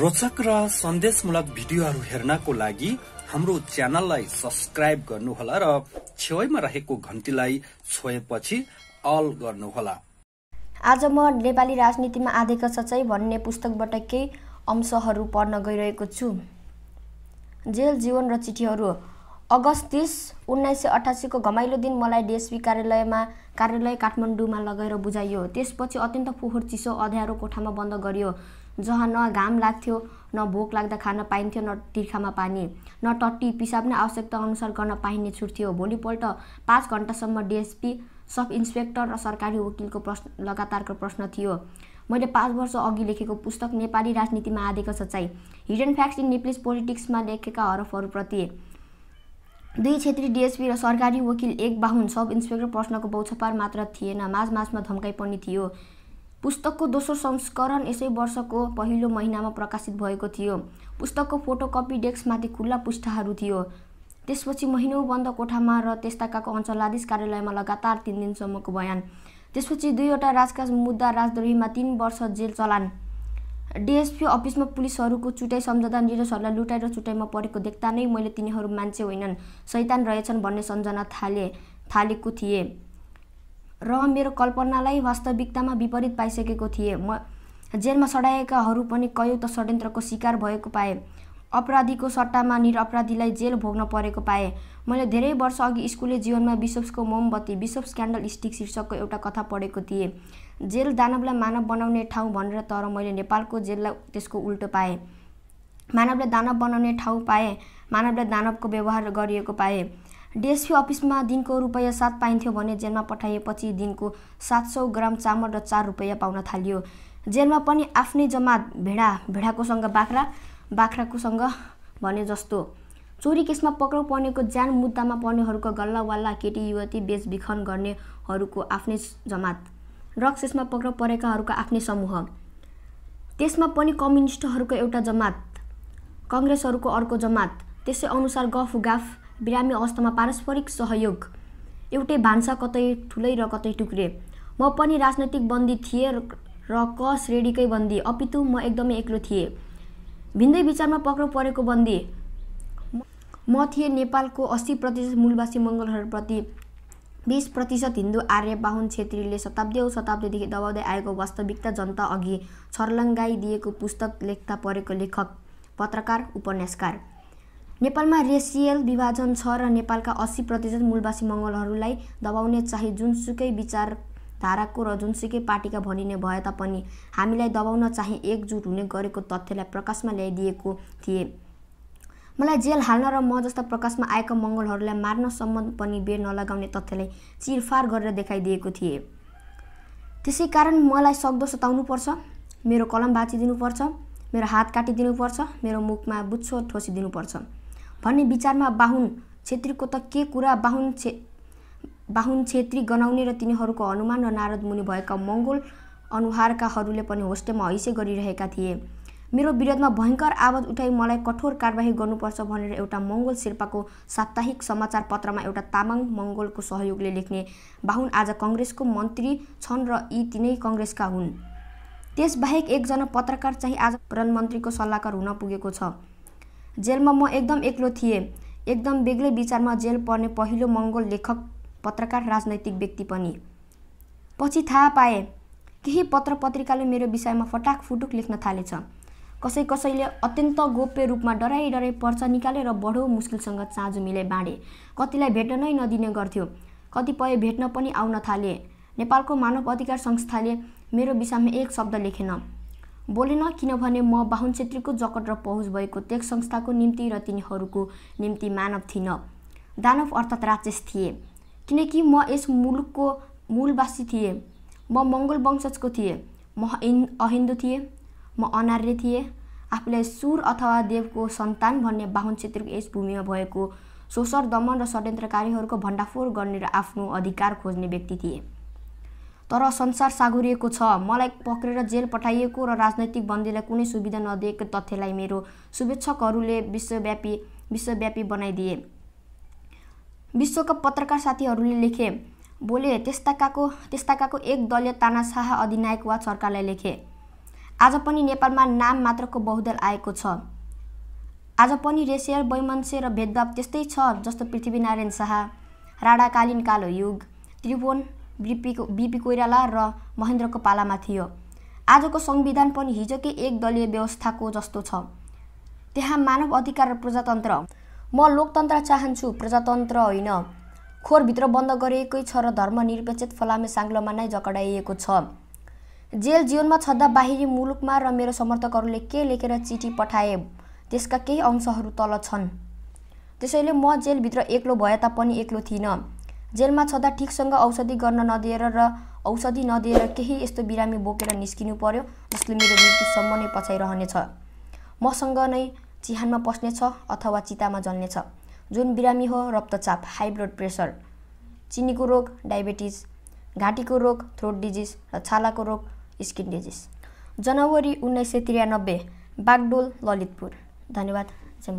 रोचक र सन्देशमूलक भिडियोहरू हेर्नको लागि हाम्रो च्यानललाई सब्सक्राइब गर्नुहोला र छेउमा रहेको घन्टीलाई छोएपछि अल गर्नुहोला आज म नेपाली राजनीतिमा आधेको सचै भन्ने पुस्तकबाट केही अंशहरू पढ्न गइरहेको छु जेल जीवन र चिठीहरू अगस्त तिस उन्नाइस सय अठासीको घमाइलो दिन मलाई डिएसपी कार्यालयमा कार्यालय काठमाडौँमा लगेर बुझाइयो त्यसपछि अत्यन्त फोहोर चिसो अध्ययारो कोठामा बन्द गरियो जहाँ न घाम लाग्थ्यो न भोक लाग्दा खान पाइन्थ्यो न तिर्खामा पानी न टट्टी पिसाब नै आवश्यकता अनुसार गर्न पाइने छुट थियो भोलिपल्ट पाँच घन्टासम्म डिएसपी सब इन्सपेक्टर र सरकारी वकिलको प्रश्न लगातारको प्रश्न थियो मैले पाँच वर्ष अघि लेखेको पुस्तक नेपाली राजनीतिमा आधेको सच्चाइ हिडन फ्याक्स इन नेप्लिस पोलिटिक्समा लेखेका हरफहरूप्रति दुई क्षेत्रीय डिएसपी र सरकारी वकिल एक बाहुन सब इन्सपेक्टर प्रश्नको बौछपार मात्र थिएन माझ माझमा धम्काइ पनि थियो पुस्तकको दोस्रो संस्करण यसै वर्षको पहिलो महिनामा प्रकाशित भएको थियो पुस्तकको फोटो कपी डेस्कमाथि खुल्ला पुस्ताहरू थियो त्यसपछि महिनौ बन्द कोठामा र त्यस्ताकाको अञ्चलाधीश कार्यालयमा लगातार तिन दिनसम्मको बयान त्यसपछि दुईवटा राजका मुद्दा राजद्रोहीमा तिन वर्ष जेल चलान डिएसपी अफिसमा पुलिसहरूको चुटाइ सम्झँदा निरसहरूलाई लुटाएर चुटाइमा परेको देख्दा नै मैले तिनीहरू मान्छे होइनन् शैतान रहेछन् भन्ने सम्झना थाले थालेको थिएँ र मेरो कल्पनालाई वास्तविकतामा विपरीत पाइसकेको थिएँ म जेलमा सडाएकाहरू पनि कयौँ त षड्यन्त्रको शिकार भएको पाएँ अपराधीको सट्टामा निरअपराधीलाई जेल भोग्न परेको पाएँ मैले धेरै वर्ष अघि स्कुलले जीवनमा बिसप्सको मोमबत्ती बिसप्स क्यान्डल स्टिक शीर्षकको एउटा कथा पढेको थिएँ जेल दानवलाई मानव बनाउने ठाउँ भनेर तर मैले नेपालको जेललाई त्यसको उल्टो पाएँ मानवलाई दानव बनाउने ठाउँ पाएँ मानवलाई दानवको व्यवहार गरिएको पाएँ डिएसपी अफिसमा दिनको रुपियाँ सात पाइन्थ्यो भने जेलमा पठाइएपछि दिनको सात सौ ग्राम चामल र चार रुपियाँ पाउन थालियो जेलमा पनि आफ्नै जमात भेडा भेडाकोसँग बाख्रा बाख्राकोसँग भने जस्तो चोरी केसमा पक्राउ पर्नेको ज्यान मुद्दामा पर्नेहरूको गल्लावाल्ला केटी युवती बेचबिखन गर्नेहरूको आफ्नै जमात ड्रग्स यसमा पक्राउ परेकाहरूको आफ्नै समूह त्यसमा पनि कम्युनिस्टहरूको एउटा जमात कङ्ग्रेसहरूको अर्को जमात त्यसै अनुसार गफ गाफ बिरामी अवस्थामा पारस्परिक सहयोग एउटै भान्सा कतै ठुलै र कतै टुक्रे म पनि राजनैतिक बन्दी थिएँ र क श्रेणीकै बन्दी अपितु म एकदमै एक्लो थिएँ भिन्दै विचारमा पक्रो परेको बन्दी म थिएँ नेपालको अस्सी प्रतिशत मूलवासी मङ्गलहरूप्रति बिस प्रतिशत हिन्दू आर्य बाहुन छेत्रीले शताब्दी औ शताब्दीदेखि दबाउँदै आएको वास्तविकता जनता अघि छर्लङ्गाइदिएको पुस्तक लेख्दा परेको लेखक पत्रकार उपन्यासकार नेपालमा रेसियल विभाजन छ र नेपालका अस्सी प्रतिशत मूलवासी मङ्गलहरूलाई दबाउने चाहे जुनसुकै विचारधाराको र जुनसुकै पार्टीका भनिने भए तापनि हामीलाई दबाउन चाहिँ एकजुट हुने गरेको तथ्यलाई प्रकाशमा ल्याइदिएको थिए मलाई जेल हाल्न र म जस्ता प्रकाशमा आएका मङ्गलहरूलाई मार्नसम्म पनि बेर नलगाउने तथ्यलाई चिरफार गरेर देखाइदिएको थिए त्यसै कारण मलाई सक्दो सताउनुपर्छ मेरो कलम बाँचिदिनुपर्छ मेरो हात काटिदिनुपर्छ मेरो मुखमा बुच्छो ठोसिदिनुपर्छ भन्ने विचारमा बाहुन छेत्रीको त के कुरा बाहुन छे बाहुन छेत्री गनाउने र तिनीहरूको हनुमान र नारद मुनि भएका मङ्गोल अनुहारकाहरूले पनि होस्टेलमा हैसे गरिरहेका थिए मेरो विरोधमा भयङ्कर आवाज उठाई मलाई कठोर कारवाही गर्नुपर्छ भनेर एउटा मङ्गोल शेर्पाको साप्ताहिक समाचार पत्रमा एउटा तामाङ मङ्गोलको सहयोगले लेख्ने बाहुन आज कङ्ग्रेसको मन्त्री छन् र यी तिनै कङ्ग्रेसका हुन् त्यसबाहेक एकजना पत्रकार चाहिँ आज प्रधानमन्त्रीको सल्लाहकार हुन पुगेको छ जेलमा म एकदम एक्लो थिएँ एकदम बेग्लै विचारमा जेल पर्ने पहिलो मङ्गोल लेखक पत्रकार राजनैतिक व्यक्ति पनि पछि थाहा पाएँ केही पत्र पत्रिकाले मेरो विषयमा फटाक फुटुक लेख्न थालेछ कसै कसैले अत्यन्त गोप्य रूपमा डराइ डराइ पर्चा निकाले र बढो मुस्किलसँग चाँजो मिले बाँडे कतिलाई भेट्न नै नदिने गर्थ्यो कतिपय भेट्न पनि आउन थाले नेपालको मानव अधिकार संस्थाले मेरो विषयमा एक शब्द लेखेन बोलेन किनभने म बाहुन छेत्रीको जकट र पहुँच भएको त्यस संस्थाको निम्ति र तिनीहरूको निम्ति मानव थिइनँ दानव अर्थात् राक्षस थिए किनकि म यस मुलुकको मूलवासी थिएँ म मङ्गोल वंशजको थिएँ म अहिन्दु थिएँ म अनार्य थिएँ आफूलाई सुर अथवा देवको सन्तान भन्ने बाहुन छेत्रीको यस भूमिमा भएको शोषण दमन र षड्यन्त्रकारीहरूको भण्डाफोर गर्ने र आफ्नो अधिकार खोज्ने व्यक्ति थिएँ तर संसार सागुरिएको छ मलाई पक्रेर जेल पठाइएको र राजनैतिक बन्दीलाई कुनै सुविधा नदिएको तथ्यलाई मेरो शुभेच्छकहरूले विश्वव्यापी विश्वव्यापी बनाइदिए विश्वका पत्रकार साथीहरूले लेखे बोले त्यस्ताकाको त्यस्ताकाको एक दलीय तानाशाह अधिनायक वा सरकारलाई लेखे आज पनि नेपालमा नाम मात्रको बहुदल आएको छ आज पनि रेसियर वैमनस्य र भेदभाव त्यस्तै छ जस्तो पृथ्वीनारायण शाह राणाकालीन कालो युग त्रिभुवन बिपी बिपी कोइराला र महेन्द्रको पालामा थियो आजको संविधान पनि हिजोकै एक दलीय व्यवस्थाको जस्तो छ त्यहाँ मानव अधिकार र प्रजातन्त्र म लोकतन्त्र चाहन्छु प्रजातन्त्र होइन खोरभित्र बन्द गरिएकै छ र धर्मनिरपेक्षित फलामे साङ्लोमा नै जकडाइएको छ जेल जीवनमा छँदा बाहिरी मुलुकमा र मेरो समर्थकहरूले के लेखेर चिठी पठाए त्यसका केही अंशहरू तल छन् त्यसैले म जेलभित्र एक्लो भए तापनि एक्लो थिइनँ जेलमा छँदा ठिकसँग औषधि गर्न नदिएर र औषधि नदिएर केही यस्तो बिरामी बोकेर निस्किनु पर्यो जसले मेरो मृत्युसम्म नै पछाइरहनेछ मसँग नै चिहानमा पस्नेछ अथवा चितामा जल्नेछ जुन बिरामी हो रक्तचाप हाई ब्लड प्रेसर चिनीको रोग डायबेटिज घाँटीको रोग थ्रोट डिजिज र छालाको रोग स्किन डिजिज जनवरी उन्नाइस सय त्रियानब्बे बागडोल ललितपुर धन्यवाद